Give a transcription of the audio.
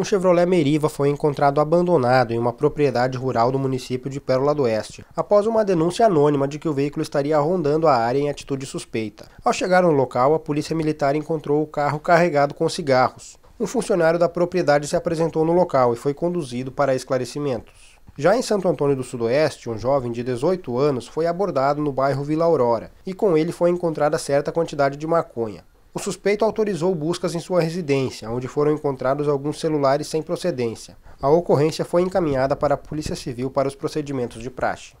um Chevrolet Meriva foi encontrado abandonado em uma propriedade rural do município de Pérola do Oeste, após uma denúncia anônima de que o veículo estaria rondando a área em atitude suspeita. Ao chegar no local, a polícia militar encontrou o carro carregado com cigarros. Um funcionário da propriedade se apresentou no local e foi conduzido para esclarecimentos. Já em Santo Antônio do Sudoeste, um jovem de 18 anos foi abordado no bairro Vila Aurora e com ele foi encontrada certa quantidade de maconha. O suspeito autorizou buscas em sua residência, onde foram encontrados alguns celulares sem procedência. A ocorrência foi encaminhada para a Polícia Civil para os procedimentos de praxe.